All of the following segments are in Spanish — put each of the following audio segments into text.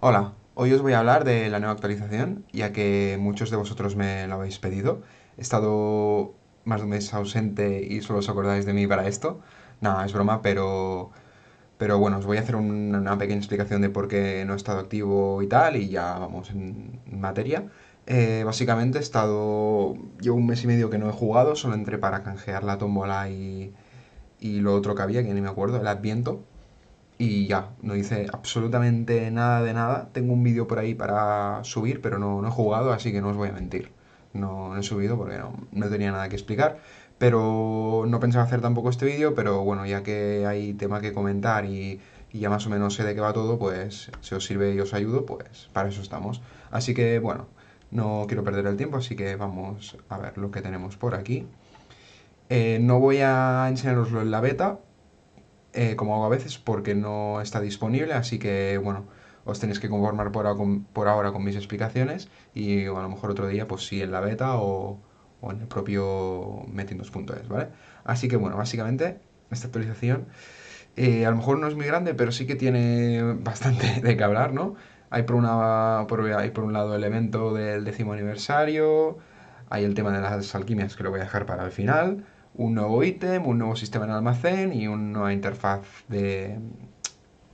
Hola, hoy os voy a hablar de la nueva actualización, ya que muchos de vosotros me la habéis pedido. He estado más de un mes ausente y solo os acordáis de mí para esto. Nada, es broma, pero, pero bueno, os voy a hacer una pequeña explicación de por qué no he estado activo y tal, y ya vamos en materia. Eh, básicamente he estado... Llevo un mes y medio que no he jugado, solo entré para canjear la tómbola y, y lo otro que había, que ni me acuerdo, el adviento y ya, no hice absolutamente nada de nada. Tengo un vídeo por ahí para subir, pero no, he jugado, así que no os voy a mentir. No, he subido porque no, tenía nada que explicar. Pero no pensaba hacer tampoco este vídeo, pero bueno, ya que hay tema que comentar y, ya más o menos sé de qué va todo, pues si os sirve y os ayudo, pues para eso estamos. Así que bueno, no quiero perder el tiempo, así que vamos a ver lo que tenemos por aquí. Eh, no voy a enseñaroslo en la beta, eh, como hago a veces, porque no está disponible, así que bueno, os tenéis que conformar por, ahora con mis explicaciones y a lo mejor otro día, pues sí, en la beta o, en el propio Metin2.es, ¿vale? Así que bueno, básicamente esta actualización eh, a lo mejor no es muy grande, pero sí que tiene bastante de qué hablar, ¿no? Hay por, una, por, hay por un lado el evento del décimo aniversario, hay el tema de las alquimias que lo voy a dejar para el final un nuevo ítem, un nuevo sistema en almacén y una nueva interfaz de,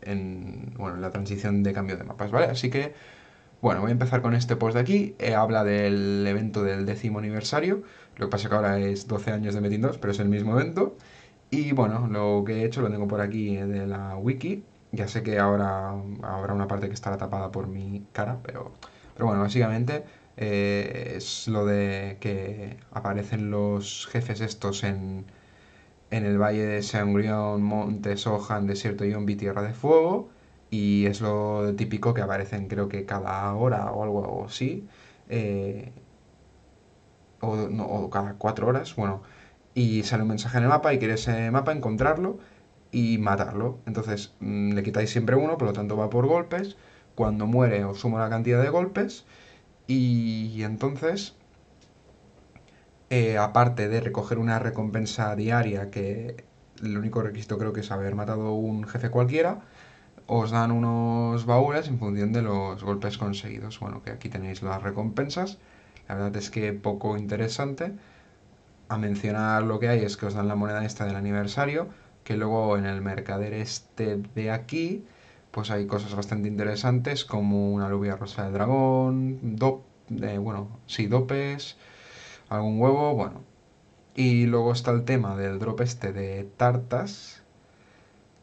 en, bueno, la transición de cambio de mapas, ¿vale? Así que, bueno, voy a empezar con este post de aquí. Eh, habla del evento del décimo aniversario. Lo que pasa es que ahora es 12 años de Metin 2, pero es el mismo evento. Y bueno, lo que he hecho lo tengo por aquí de la wiki. Ya sé que ahora habrá una parte que estará tapada por mi cara, pero, pero bueno, básicamente eh, es lo de que aparecen los jefes estos en, en el valle de Sangrión, Monte Sohan, Desierto Yombi, Tierra de Fuego. Y es lo típico que aparecen creo que cada hora o algo así. Eh, o, o cada cuatro horas, bueno. Y sale un mensaje en el mapa y quiere ese eh, mapa encontrarlo y matarlo. Entonces mm, le quitáis siempre uno, por lo tanto va por golpes. Cuando muere os sumo la cantidad de golpes y entonces, eh, aparte de recoger una recompensa diaria, que el único requisito creo que es haber matado un jefe cualquiera, os dan unos baúles en función de los golpes conseguidos. Bueno, que aquí tenéis las recompensas. La verdad es que poco interesante. A mencionar lo que hay es que os dan la moneda esta del aniversario, que luego en el mercader este de aquí pues hay cosas bastante interesantes como una lluvia rosa de dragón, dop, eh, bueno, sí, dopes, algún huevo, bueno. Y luego está el tema del drop este de tartas,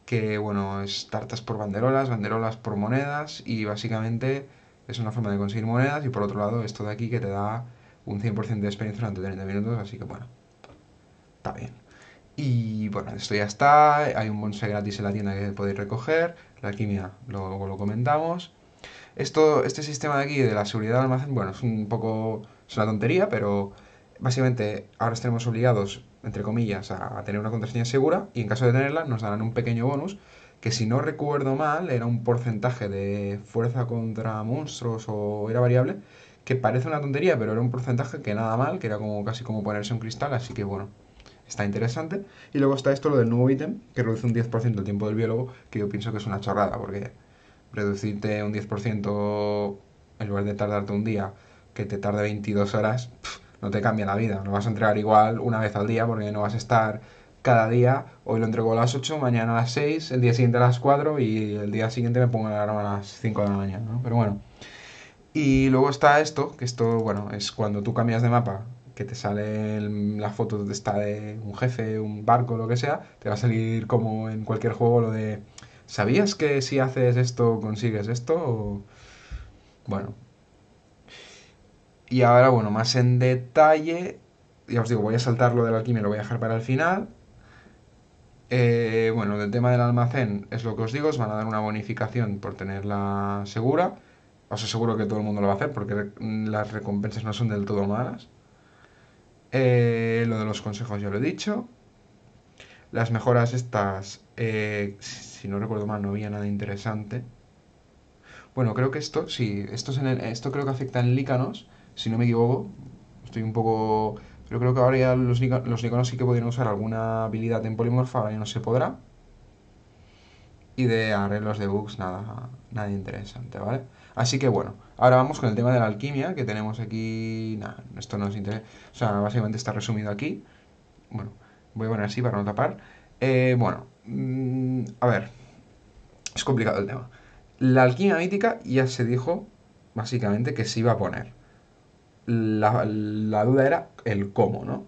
que bueno, es tartas por banderolas, banderolas por monedas y básicamente es una forma de conseguir monedas y por otro lado esto de aquí que te da un 100% de experiencia durante 30 minutos, así que bueno, está bien. Y bueno, esto ya está. Hay un bonsai gratis en la tienda que podéis recoger. La alquimia luego lo comentamos. Esto, este sistema de aquí de la seguridad del almacén, bueno, es un poco. Es una tontería, pero básicamente ahora estaremos obligados, entre comillas, a tener una contraseña segura y en caso de tenerla nos darán un pequeño bonus que si no recuerdo mal era un porcentaje de fuerza contra monstruos o era variable, que parece una tontería, pero era un porcentaje que nada mal, que era como casi como ponerse un cristal, así que bueno, está interesante. Y luego está esto, lo del nuevo ítem, que reduce un 10% el tiempo del biólogo, que yo pienso que es una chorrada, porque reducirte un 10% en lugar de tardarte un día, que te tarde 22 horas, no te cambia la vida. No vas a entregar igual una vez al día, porque no vas a estar cada día, hoy lo entrego a las 8, mañana a las 6, el día siguiente a las 4 y el día siguiente me pongo la alarma a las 5 de la mañana, ¿no? Pero bueno. Y luego está esto, que esto, bueno, es cuando tú cambias de mapa te sale la foto donde está de un jefe, un barco, lo que sea, te va a salir como en cualquier juego lo de, ¿sabías que si haces esto consigues esto? Bueno. Y ahora, bueno, más en detalle, ya os digo, voy a saltar lo de la alquimia, lo voy a dejar para el final. Eh, bueno, del tema del almacén es lo que os digo, os van a dar una bonificación por tenerla segura. Os aseguro que todo el mundo lo va a hacer porque las recompensas no son del todo malas. Eh, lo de los consejos ya lo he dicho. Las mejoras estas, eh, si no recuerdo mal, no había nada interesante. Bueno, creo que esto, sí, esto, en esto creo que afecta en lícanos, si no me equivoco. Estoy un poco... Pero creo que ahora ya los, los lícanos sí que podrían usar alguna habilidad en polimorfa, ahora ya no se podrá y de arreglos de bugs nada, nada interesante, ¿vale? Así que bueno, ahora vamos con el tema de la alquimia que tenemos aquí. Nada, esto no nos interesa. O sea, básicamente está resumido aquí. Bueno, voy a poner así para no tapar. Eh, bueno, mm, a ver, es complicado el tema. La alquimia mítica ya se dijo básicamente que se iba a poner. La, la duda era el cómo, ¿no?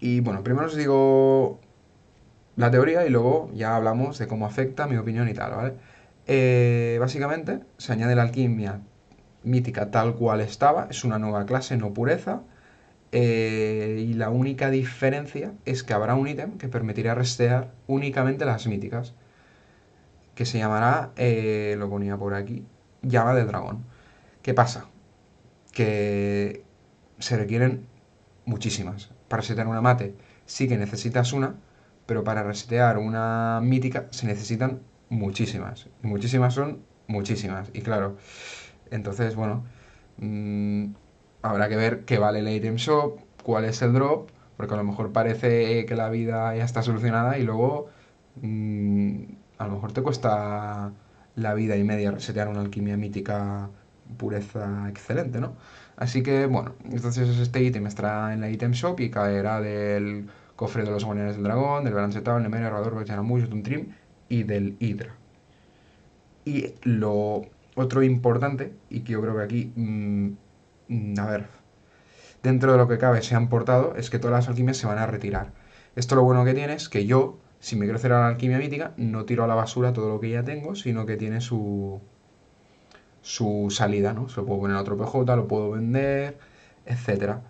Y bueno, primero os digo la teoría y luego ya hablamos de cómo afecta mi opinión y tal, ¿vale? Eh, básicamente se añade la alquimia mítica tal cual estaba, es una nueva clase, no pureza, eh, y la única diferencia es que habrá un ítem que permitirá restear únicamente las míticas, que se llamará, eh, lo ponía por aquí, llama de dragón. ¿Qué pasa? Que se requieren muchísimas. Para setear una mate sí que necesitas una, pero para resetear una mítica se necesitan muchísimas. Y muchísimas son muchísimas. Y claro, entonces, bueno, mm, habrá que ver qué vale el item shop, cuál es el drop, porque a lo mejor parece que la vida ya está solucionada y luego mm, a lo mejor te cuesta la vida y media resetear una alquimia mítica pureza excelente, ¿no? Así que, bueno, entonces este ítem estará en la item shop y caerá del Cofre de los Guardianes del Dragón, del Balancetabón, Lemeria, Herrador, un trim y del Hydra. Y lo otro importante, y que yo creo que aquí, mm, a ver, dentro de lo que cabe se han portado, es que todas las alquimias se van a retirar. Esto lo bueno que tiene es que yo, si me quiero hacer la alquimia mítica, no tiro a la basura todo lo que ya tengo, sino que tiene su, su salida, ¿no? Se lo puedo poner a otro PJ, lo puedo vender, etcétera.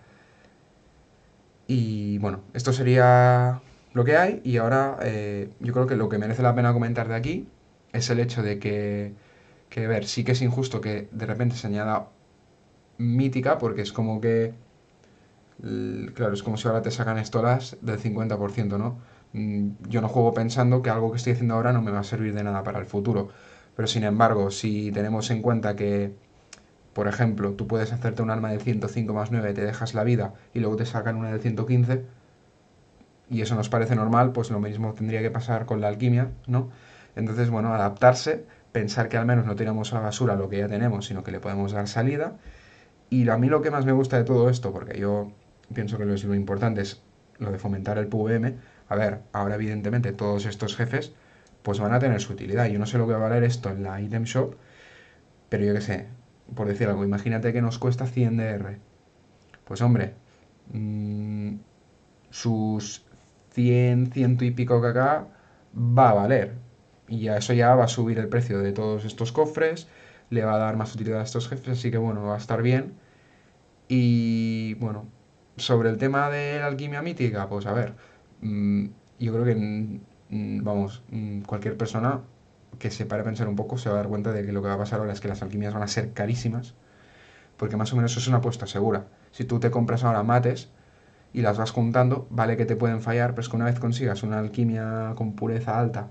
Y bueno, esto sería lo que hay y ahora eh, yo creo que lo que merece la pena comentar de aquí es el hecho de que, que ver, sí que es injusto que de repente se añada mítica porque es como que, claro, es como si ahora te sacan estolas del 50%, ¿no? Mm, yo no juego pensando que algo que estoy haciendo ahora no me va a servir de nada para el futuro. Pero sin embargo, si tenemos en cuenta que por ejemplo, tú puedes hacerte un arma de 105 más 9, te dejas la vida y luego te sacan una de 115 y eso nos parece normal, pues lo mismo tendría que pasar con la alquimia, ¿no? Entonces, bueno, adaptarse, pensar que al menos no tiramos a la basura lo que ya tenemos, sino que le podemos dar salida. Y a mí lo que más me gusta de todo esto, porque yo pienso que lo, es importante es lo de fomentar el PVM. A ver, ahora evidentemente todos estos jefes pues van a tener su utilidad. Yo no sé lo que va a valer esto en la item shop, pero yo qué sé, por decir algo, imagínate que nos cuesta 100 DR. Pues hombre, mm, sus 100, ciento y pico kk va a valer. Y ya eso ya va a subir el precio de todos estos cofres, le va a dar más utilidad a estos jefes, así que bueno, va a estar bien. Y bueno, sobre el tema de la alquimia mítica, pues a ver, mm, yo creo que, mm, vamos, cualquier persona que se pare a pensar un poco se va a dar cuenta de que lo que va a pasar ahora es que las alquimias van a ser carísimas, porque más o menos eso es una apuesta segura. Si tú te compras ahora mates y las vas juntando, vale que te pueden fallar, pero es que una vez consigas una alquimia con pureza alta,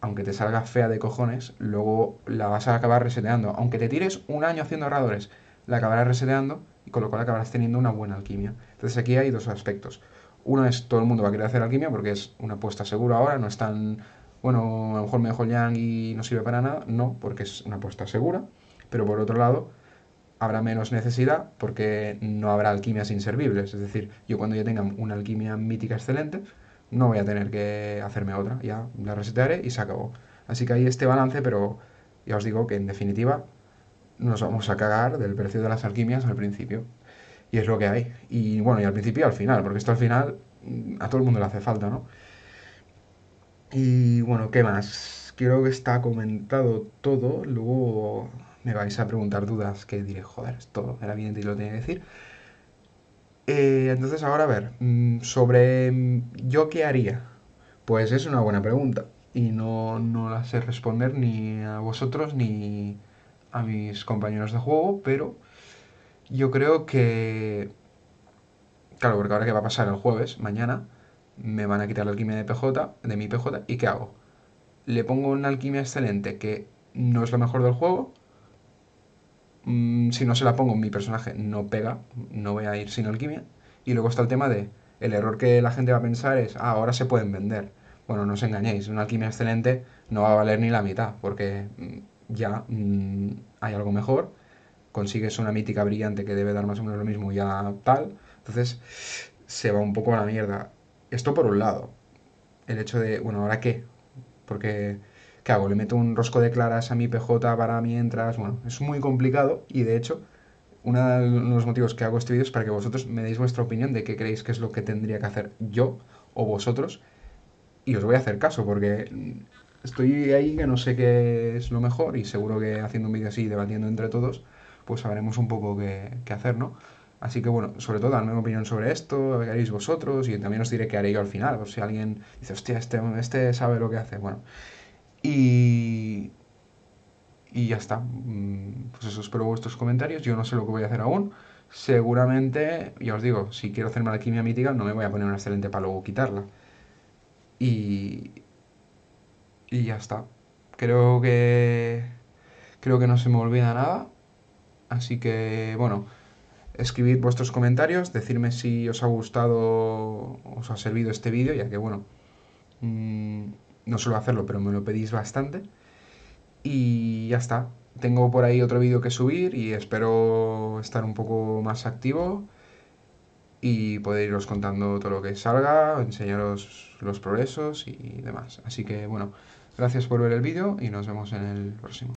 aunque te salga fea de cojones, luego la vas a acabar reseteando. Aunque te tires un año haciendo ahorradores, la acabarás reseteando y con lo cual acabarás teniendo una buena alquimia. Entonces aquí hay dos aspectos. Uno es todo el mundo va a querer hacer alquimia porque es una apuesta segura ahora, no es tan bueno, a lo mejor me dejo Yang y no sirve para nada. No, porque es una apuesta segura. Pero por otro lado, habrá menos necesidad porque no habrá alquimias inservibles. Es decir, yo cuando ya tenga una alquimia mítica excelente, no voy a tener que hacerme otra. Ya la resetearé y se acabó. Así que hay este balance, pero ya os digo que en definitiva nos vamos a cagar del precio de las alquimias al principio. Y es lo que hay. Y bueno, y al principio y al final, porque esto al final mm, a todo el mundo le hace falta, ¿no? Y bueno, ¿qué más? Creo que está comentado todo. Luego me vais a preguntar dudas que diré, joder, esto era bien y lo tenía que decir. Eh, entonces, ahora a ver, mm, sobre mm, yo qué haría. Pues es una buena pregunta y no, no la sé responder ni a vosotros ni a mis compañeros de juego, pero yo creo que... Claro, porque ahora que va a pasar el jueves, mañana, me van a quitar la alquimia de PJ, de mi PJ, ¿y qué hago? Le pongo una alquimia excelente que no es la mejor del juego. Mm, si no se la pongo, mi personaje no pega, no voy a ir sin alquimia. Y luego está el tema de, el error que la gente va a pensar es, ah, ahora se pueden vender. Bueno, no os engañéis, una alquimia excelente no va a valer ni la mitad, porque mm, ya mm, hay algo mejor, consigues una mítica brillante que debe dar más o menos lo mismo, ya tal. Entonces, se va un poco a la mierda. Esto por un lado. El hecho de, bueno, ¿ahora qué? Porque, ¿qué hago? ¿Le meto un rosco de claras a mi PJ para mientras? Bueno, es muy complicado y de hecho, uno de los motivos que hago este vídeo es para que vosotros me deis vuestra opinión de qué creéis que es lo que tendría que hacer yo o vosotros y os voy a hacer caso porque estoy ahí que no sé qué es lo mejor y seguro que haciendo un vídeo así, debatiendo entre todos, pues sabremos un poco qué, qué hacer, ¿no? Así que bueno, sobre todo, darme una opinión sobre esto, qué haréis vosotros y también os diré qué haré yo al final. Por si alguien dice, hostia, este, este sabe lo que hace. Bueno, y, y ya está. Mm, pues eso, espero vuestros comentarios. Yo no sé lo que voy a hacer aún. Seguramente, ya os digo, si quiero hacerme la quimia mítica, no me voy a poner un excelente palo luego quitarla. Y. Y ya está. Creo que. Creo que no se me olvida nada. Así que, bueno escribid vuestros comentarios, decirme si os ha gustado, os ha servido este vídeo, ya que bueno, mm, no suelo hacerlo, pero me lo pedís bastante. Y ya está. Tengo por ahí otro vídeo que subir y espero estar un poco más activo y poder iros contando todo lo que salga, enseñaros los progresos y demás. Así que bueno, gracias por ver el vídeo y nos vemos en el próximo.